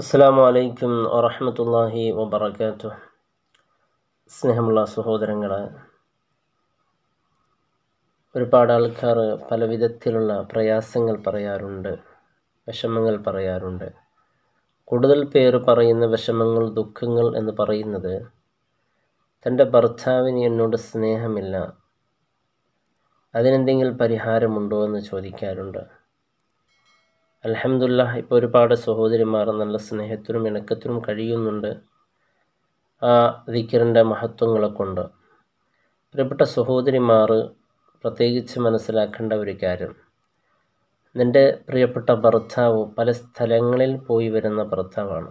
അസ്സാം അലൈക്കും വറഹമത്തല്ലാഹി വബർക്കാത്തു സ്നേഹമുള്ള സഹോദരങ്ങളെ ഒരുപാട് ആൾക്കാർ പല വിധത്തിലുള്ള പ്രയാസങ്ങൾ പറയാറുണ്ട് വിഷമങ്ങൾ പറയാറുണ്ട് കൂടുതൽ പേര് പറയുന്ന വിഷമങ്ങൾ ദുഃഖങ്ങൾ എന്ന് പറയുന്നത് തൻ്റെ ഭർത്താവിന് എന്നോട് സ്നേഹമില്ല അതിനെന്തെങ്കിലും പരിഹാരമുണ്ടോ എന്ന് ചോദിക്കാറുണ്ട് അലഹമില്ല ഇപ്പോൾ ഒരുപാട് സഹോദരിമാർ നല്ല സ്നേഹത്തിനും ഇണക്കത്തിനും കഴിയുന്നുണ്ട് ആ ദിക്കറിൻ്റെ മഹത്വങ്ങളെ കൊണ്ട് പ്രിയപ്പെട്ട സഹോദരിമാർ പ്രത്യേകിച്ച് മനസ്സിലാക്കേണ്ട ഒരു കാര്യം നിൻ്റെ പ്രിയപ്പെട്ട ഭർത്താവ് പല സ്ഥലങ്ങളിൽ പോയി വരുന്ന ഭർത്താവാണ്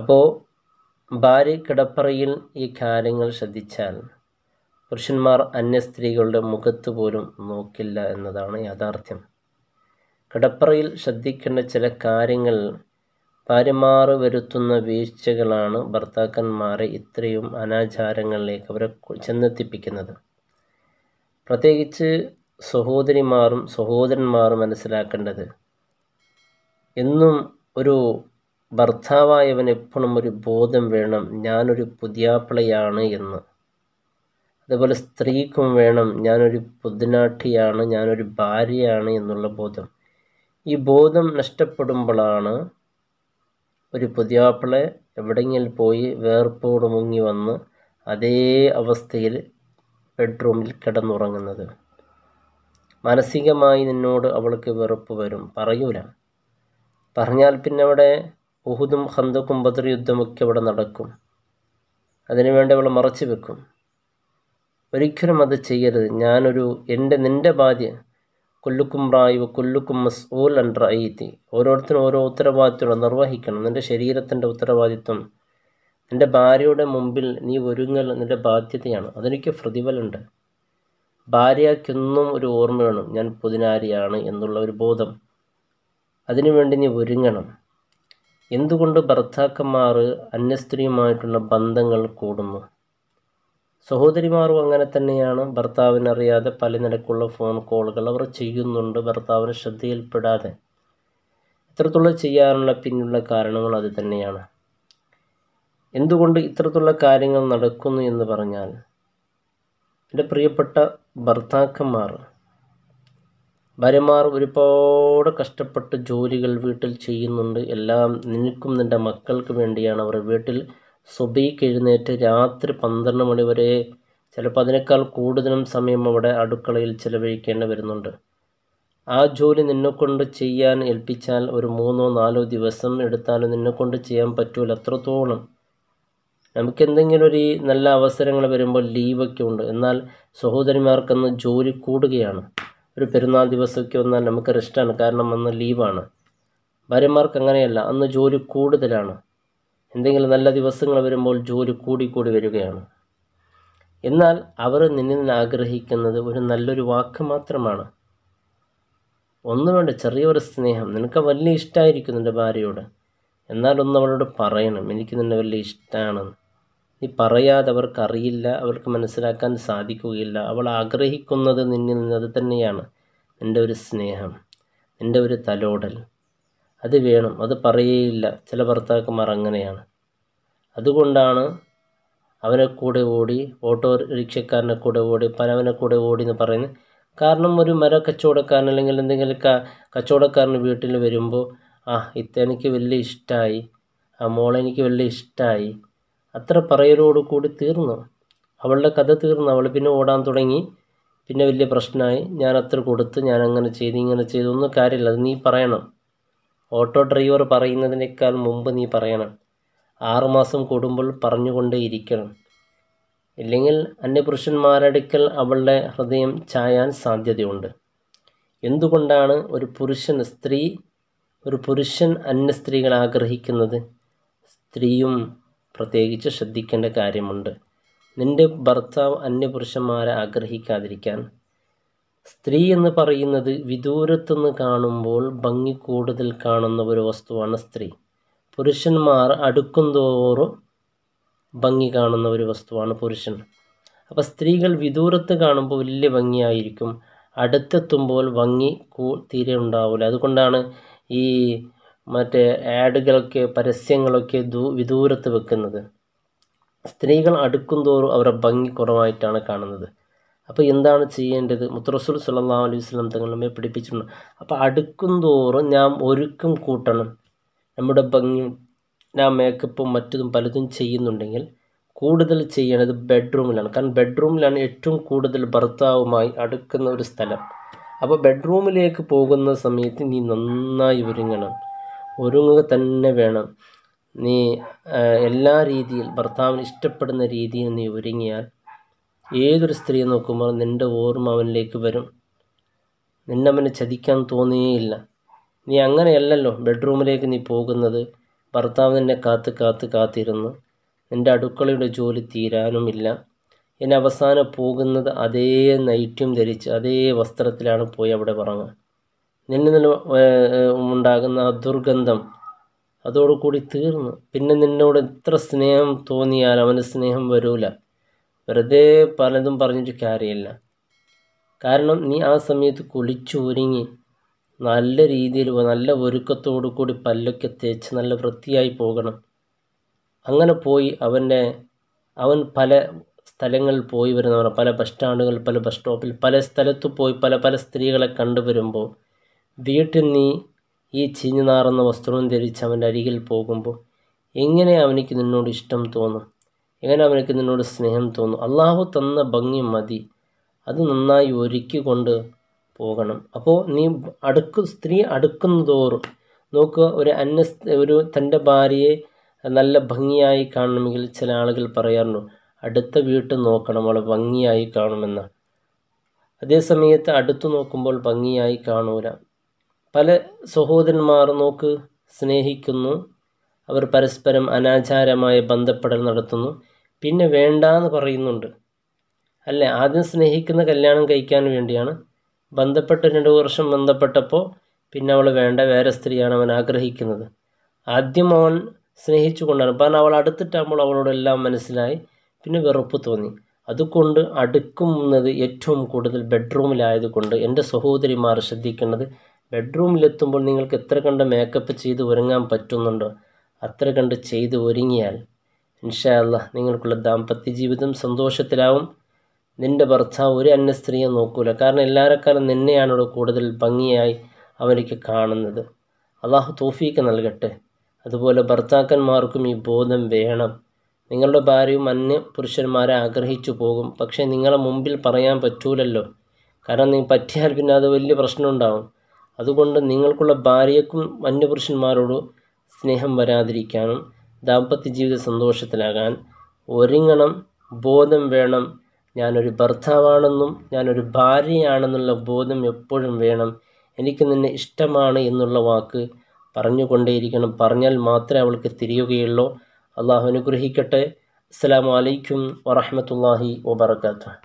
അപ്പോൾ ഭാര്യ കിടപ്പറയിൽ ഈ കാര്യങ്ങൾ ശ്രദ്ധിച്ചാൽ പുരുഷന്മാർ അന്യ സ്ത്രീകളുടെ മുഖത്ത് പോലും നോക്കില്ല എന്നതാണ് യാഥാർത്ഥ്യം കിടപ്പറയിൽ ശ്രദ്ധിക്കേണ്ട ചില കാര്യങ്ങൾ ഭാര്യമാർ വരുത്തുന്ന വീഴ്ചകളാണ് ഭർത്താക്കന്മാരെ ഇത്രയും അനാചാരങ്ങളിലേക്ക് അവരെ ചെന്നെത്തിപ്പിക്കുന്നത് പ്രത്യേകിച്ച് സഹോദരിമാരും സഹോദരന്മാരും മനസ്സിലാക്കേണ്ടത് എന്നും ഒരു ഭർത്താവായവൻ എപ്പോഴും ഒരു ബോധം വേണം ഞാനൊരു പുതിയാപ്പിളയാണ് എന്ന് അതുപോലെ സ്ത്രീക്കും വേണം ഞാനൊരു പുതിനാട്ടിയാണ് ഞാനൊരു ഭാര്യയാണ് എന്നുള്ള ബോധം ഈ ബോധം നഷ്ടപ്പെടുമ്പോഴാണ് ഒരു പുതിയാപ്പിളെ എവിടെങ്കിലും പോയി വേർപ്പോട് മുങ്ങി വന്ന് അതേ അവസ്ഥയിൽ ബെഡ്റൂമിൽ കിടന്നുറങ്ങുന്നത് മാനസികമായി നിന്നോട് അവൾക്ക് വെറുപ്പ് വരും പറയൂല പറഞ്ഞാൽ പിന്നെ അവിടെ ഉഹുദും ഹന്തക്കും ബദർ യുദ്ധമൊക്കെ അവിടെ നടക്കും അതിനുവേണ്ടി അവൾ മറച്ചു വെക്കും ഒരിക്കലും അത് ചെയ്യരുത് ഞാനൊരു എൻ്റെ നിൻ്റെ ഭാര്യ കൊല്ലുക്കും റായി കൊല്ലുക്കും മസ്ഊൽ അൻഡ് റയീത്തി ഓരോരുത്തരും ഓരോ ഉത്തരവാദിത്വം നിർവഹിക്കണം നിൻ്റെ ശരീരത്തിൻ്റെ ഉത്തരവാദിത്വം നിൻ്റെ ഭാര്യയുടെ മുമ്പിൽ നീ ഒരുങ്ങൽ നിൻ്റെ ബാധ്യതയാണ് അതെനിക്ക് പ്രതിഫലമുണ്ട് ഭാര്യയ്ക്കൊന്നും ഒരു ഓർമ്മ വേണം ഞാൻ പുതിനാരിയാണ് എന്നുള്ള ഒരു ബോധം അതിനുവേണ്ടി നീ ഒരുങ്ങണം എന്തുകൊണ്ട് ഭർത്താക്കന്മാർ അന്യസ്ത്രീയുമായിട്ടുള്ള ബന്ധങ്ങൾ കൂടുന്നു സഹോദരിമാരും അങ്ങനെ തന്നെയാണ് ഭർത്താവിനറിയാതെ പല നിരക്കുള്ള ഫോൺ കോളുകൾ അവർ ചെയ്യുന്നുണ്ട് ഭർത്താവിന് ശ്രദ്ധയിൽപ്പെടാതെ ഇത്തരത്തിലുള്ള ചെയ്യാനുള്ള പിന്നുള്ള കാരണങ്ങൾ അത് തന്നെയാണ് എന്തുകൊണ്ട് ഇത്തരത്തിലുള്ള കാര്യങ്ങൾ നടക്കുന്നു എന്ന് പറഞ്ഞാൽ എൻ്റെ പ്രിയപ്പെട്ട ഭർത്താക്കന്മാർ ഭാര്യമാർ ഒരുപാട് കഷ്ടപ്പെട്ട് ജോലികൾ വീട്ടിൽ ചെയ്യുന്നുണ്ട് എല്ലാം നിനക്കും നിൻ്റെ മക്കൾക്ക് വേണ്ടിയാണ് അവർ വീട്ടിൽ സുബീക്ക് എഴുന്നേറ്റ് രാത്രി പന്ത്രണ്ട് മണി വരെ ചിലപ്പോൾ അതിനേക്കാൾ കൂടുതലും സമയം അവിടെ അടുക്കളയിൽ ചിലവഴിക്കേണ്ടി വരുന്നുണ്ട് ആ ജോലി നിന്നെക്കൊണ്ട് ചെയ്യാൻ ഏൽപ്പിച്ചാൽ ഒരു മൂന്നോ നാലോ ദിവസം എടുത്താലും നിന്നെക്കൊണ്ട് ചെയ്യാൻ പറ്റൂല അത്രത്തോളം നമുക്കെന്തെങ്കിലും ഒരു നല്ല അവസരങ്ങൾ വരുമ്പോൾ ലീവൊക്കെ ഉണ്ട് എന്നാൽ സഹോദരിമാർക്കൊന്ന് ജോലി കൂടുകയാണ് ഒരു പെരുന്നാൾ ദിവസമൊക്കെ വന്നാൽ നമുക്ക് റെസ്റ്റാണ് കാരണം അന്ന് ലീവാണ് ഭാര്യമാർക്ക് അങ്ങനെയല്ല അന്ന് ജോലി കൂടുതലാണ് എന്തെങ്കിലും നല്ല ദിവസങ്ങൾ വരുമ്പോൾ ജോലി കൂടിക്കൂടി വരികയാണ് എന്നാൽ അവർ നിന്നിൽ നിന്ന് ആഗ്രഹിക്കുന്നത് ഒരു നല്ലൊരു വാക്ക് മാത്രമാണ് ഒന്നു വേണ്ട ചെറിയൊരു സ്നേഹം നിനക്ക് വലിയ ഇഷ്ടമായിരിക്കും നിൻ്റെ ഭാര്യയോട് എന്നാലൊന്നും അവളോട് പറയണം എനിക്ക് നിന്നെ വലിയ ഇഷ്ടമാണ് നീ പറയാതെ അവർക്കറിയില്ല അവർക്ക് മനസ്സിലാക്കാൻ സാധിക്കുകയില്ല അവൾ ആഗ്രഹിക്കുന്നത് നിന്നിൽ നിന്ന് അത് തന്നെയാണ് നിൻ്റെ ഒരു സ്നേഹം നിൻ്റെ ഒരു തലോടൽ അത് വേണം അത് പറയുകയില്ല ചില ഭർത്താക്കന്മാർ അങ്ങനെയാണ് അതുകൊണ്ടാണ് അവനെ കൂടെ ഓടി ഓട്ടോ റിക്ഷക്കാരനെ കൂടെ ഓടി പനവനെ കൂടെ ഓടി എന്ന് പറയുന്നത് കാരണം ഒരു മര കച്ചവടക്കാരൻ അല്ലെങ്കിൽ എന്തെങ്കിലും ക കച്ചവടക്കാരൻ വീട്ടിൽ വരുമ്പോൾ ആ ഇത്തനിക്ക് വലിയ ഇഷ്ടമായി ആ മോളെ എനിക്ക് വലിയ ഇഷ്ടമായി അത്ര പറയലോട് കൂടി തീർന്നു അവളുടെ കഥ തീർന്നു അവൾ പിന്നെ ഓടാൻ തുടങ്ങി പിന്നെ വലിയ പ്രശ്നമായി ഞാൻ അത്ര കൊടുത്ത് ഞാൻ അങ്ങനെ ചെയ്തു ഇങ്ങനെ ചെയ്തു ഒന്നും കാര്യമില്ല അത് നീ പറയണം ഓട്ടോ ഡ്രൈവർ പറയുന്നതിനേക്കാൾ മുമ്പ് നീ പറയണം ആറുമാസം കൂടുമ്പോൾ പറഞ്ഞുകൊണ്ടേയിരിക്കണം ഇല്ലെങ്കിൽ അന്യപുരുഷന്മാരടുക്കൽ അവളുടെ ഹൃദയം ചായാൻ സാധ്യതയുണ്ട് എന്തുകൊണ്ടാണ് ഒരു പുരുഷൻ സ്ത്രീ ഒരു പുരുഷൻ അന്യ സ്ത്രീകൾ ആഗ്രഹിക്കുന്നത് സ്ത്രീയും പ്രത്യേകിച്ച് ശ്രദ്ധിക്കേണ്ട കാര്യമുണ്ട് നിന്റെ ഭർത്താവ് അന്യപുരുഷന്മാരെ ആഗ്രഹിക്കാതിരിക്കാൻ സ്ത്രീ എന്ന് പറയുന്നത് വിദൂരത്തുനിന്ന് കാണുമ്പോൾ ഭംഗി കൂടുതൽ കാണുന്ന ഒരു വസ്തുവാണ് സ്ത്രീ പുരുഷന്മാർ അടുക്കും തോറും ഭംഗി കാണുന്ന ഒരു വസ്തുവാണ് പുരുഷൻ അപ്പോൾ സ്ത്രീകൾ വിദൂരത്ത് കാണുമ്പോൾ വലിയ ഭംഗിയായിരിക്കും അടുത്തെത്തുമ്പോൾ ഭംഗി കൂ തീരെ ഉണ്ടാവില്ല അതുകൊണ്ടാണ് ഈ മറ്റേ ആഡുകളൊക്കെ പരസ്യങ്ങളൊക്കെ ദൂ വിദൂരത്ത് വെക്കുന്നത് സ്ത്രീകൾ അടുക്കും തോറും അവരുടെ ഭംഗി കുറവായിട്ടാണ് കാണുന്നത് അപ്പോൾ എന്താണ് ചെയ്യേണ്ടത് മുത്തറസുൽ സുല്ലാ അലൈഹി സ്വലം തങ്ങൾ നമ്മെ പഠിപ്പിച്ചിട്ടുണ്ട് അപ്പോൾ അടുക്കും തോറും ഞാൻ ഒരുക്കം കൂട്ടണം നമ്മുടെ ഭംഗിയും ഞാൻ മേക്കപ്പും മറ്റതും പലതും ചെയ്യുന്നുണ്ടെങ്കിൽ കൂടുതൽ ചെയ്യണത് ബെഡ്റൂമിലാണ് കാരണം ബെഡ്റൂമിലാണ് ഏറ്റവും കൂടുതൽ ഭർത്താവുമായി അടുക്കുന്ന ഒരു സ്ഥലം അപ്പോൾ ബെഡ്റൂമിലേക്ക് പോകുന്ന സമയത്ത് നീ നന്നായി ഒരുങ്ങണം ഒരുങ്ങുക തന്നെ വേണം നീ എല്ലാ രീതിയിൽ ഭർത്താവിന് ഇഷ്ടപ്പെടുന്ന രീതിയിൽ നീ ഒരുങ്ങിയാൽ ഏതൊരു സ്ത്രീയെ നോക്കുമ്പോൾ നിൻ്റെ ഓർമ്മ അവനിലേക്ക് വരും നിന്നവനെ ചതിക്കാൻ തോന്നിയേയില്ല നീ അങ്ങനെയല്ലല്ലോ ബെഡ്റൂമിലേക്ക് നീ പോകുന്നത് ഭർത്താവ് നിന്നെ കാത്ത് കാത്ത് കാത്തിരുന്നു നിൻ്റെ അടുക്കളയുടെ ജോലി തീരാനുമില്ല ഇനി അവസാനം പോകുന്നത് അതേ നൈറ്റും ധരിച്ച് അതേ വസ്ത്രത്തിലാണ് പോയി അവിടെ പറഞ്ഞത് നിന്നെ നിന്ന് ഉണ്ടാകുന്ന ആ ദുർഗന്ധം അതോടുകൂടി തീർന്നു പിന്നെ നിന്നോട് എത്ര സ്നേഹം തോന്നിയാൽ അവന് സ്നേഹം വരൂല വെറുതെ പലതും പറഞ്ഞിട്ട് കാര്യമില്ല കാരണം നീ ആ സമയത്ത് ഒരുങ്ങി നല്ല രീതിയിൽ നല്ല ഒരുക്കത്തോടു കൂടി പല്ലൊക്കെ തേച്ച് നല്ല വൃത്തിയായി പോകണം അങ്ങനെ പോയി അവൻ്റെ അവൻ പല സ്ഥലങ്ങളിൽ പോയി വരുന്നവർ പല ബസ് സ്റ്റാൻഡുകൾ പല ബസ് സ്റ്റോപ്പിൽ പല സ്ഥലത്ത് പോയി പല പല സ്ത്രീകളെ കണ്ടുവരുമ്പോൾ വീട്ടിൽ നീ ഈ ചീഞ്ഞു നാറുന്ന വസ്ത്രവും ധരിച്ച് അവൻ്റെ അരികിൽ പോകുമ്പോൾ എങ്ങനെ അവനിക്ക് നിന്നോട് ഇഷ്ടം തോന്നും എങ്ങനെ അവനക്ക് നിന്നോട് സ്നേഹം തോന്നും അള്ളാഹു തന്ന ഭംഗി മതി അത് നന്നായി ഒരുക്കിക്കൊണ്ട് പോകണം അപ്പോൾ നീ അടുക്ക സ്ത്രീ അടുക്കുന്നതോറും നോക്കുക ഒരു അന്യ ഒരു തൻ്റെ ഭാര്യയെ നല്ല ഭംഗിയായി കാണണമെങ്കിൽ ചില ആളുകൾ പറയാറുണ്ട് അടുത്ത വീട്ട് നോക്കണം അവളെ ഭംഗിയായി അതേ അതേസമയത്ത് അടുത്തു നോക്കുമ്പോൾ ഭംഗിയായി കാണൂല പല സഹോദരന്മാർ നോക്ക് സ്നേഹിക്കുന്നു അവർ പരസ്പരം അനാചാരമായ ബന്ധപ്പെടൽ നടത്തുന്നു പിന്നെ വേണ്ടാന്ന് പറയുന്നുണ്ട് അല്ല ആദ്യം സ്നേഹിക്കുന്ന കല്യാണം കഴിക്കാൻ വേണ്ടിയാണ് ബന്ധപ്പെട്ട് രണ്ട് വർഷം ബന്ധപ്പെട്ടപ്പോൾ പിന്നെ അവൾ വേണ്ട വേറെ സ്ത്രീയാണ് അവൻ ആഗ്രഹിക്കുന്നത് ആദ്യം അവൻ സ്നേഹിച്ചു കൊണ്ടാണ് കാരണം അവൾ അടുത്തിട്ടാകുമ്പോൾ അവളോടെല്ലാം മനസ്സിലായി പിന്നെ വെറുപ്പ് തോന്നി അതുകൊണ്ട് അടുക്കുന്നത് ഏറ്റവും കൂടുതൽ ബെഡ്റൂമിലായതുകൊണ്ട് എൻ്റെ സഹോദരിമാർ ശ്രദ്ധിക്കേണ്ടത് ബെഡ്റൂമിലെത്തുമ്പോൾ നിങ്ങൾക്ക് എത്ര കണ്ട് മേക്കപ്പ് ചെയ്ത് ഒരുങ്ങാൻ പറ്റുന്നുണ്ടോ അത്ര കണ്ട് ചെയ്ത് ഒരുങ്ങിയാൽ ഇൻഷാ നിങ്ങൾക്കുള്ള ദാമ്പത്യ ജീവിതം സന്തോഷത്തിലാവും നിൻ്റെ ഭർത്താവ് ഒരു അന്യ സ്ത്രീയെ നോക്കൂല കാരണം എല്ലാവരെക്കാളും ഇവിടെ കൂടുതൽ ഭംഗിയായി അവനിക്ക് കാണുന്നത് അള്ളാഹു തോഫീക്ക് നൽകട്ടെ അതുപോലെ ഭർത്താക്കന്മാർക്കും ഈ ബോധം വേണം നിങ്ങളുടെ ഭാര്യയും അന്യ പുരുഷന്മാരെ ആഗ്രഹിച്ചു പോകും പക്ഷേ നിങ്ങളെ മുമ്പിൽ പറയാൻ പറ്റൂലല്ലോ കാരണം നിങ്ങൾ പറ്റിയാൽ പിന്നെ അത് വലിയ പ്രശ്നമുണ്ടാവും അതുകൊണ്ട് നിങ്ങൾക്കുള്ള ഭാര്യയ്ക്കും അന്യപുരുഷന്മാരോടും സ്നേഹം വരാതിരിക്കാനും ദാമ്പത്യ ജീവിത സന്തോഷത്തിലാകാൻ ഒരുങ്ങണം ബോധം വേണം ഞാനൊരു ഭർത്താവാണെന്നും ഞാനൊരു ഭാര്യയാണെന്നുള്ള ബോധം എപ്പോഴും വേണം എനിക്ക് നിന്നെ ഇഷ്ടമാണ് എന്നുള്ള വാക്ക് പറഞ്ഞുകൊണ്ടേയിരിക്കണം പറഞ്ഞാൽ മാത്രമേ അവൾക്ക് തിരിയുകയുള്ളൂ അള്ളാഹു അനുഗ്രഹിക്കട്ടെ അസ്സാം വലൈക്കും വറഹമത്തല്ലാഹി വബർക്കാത്തു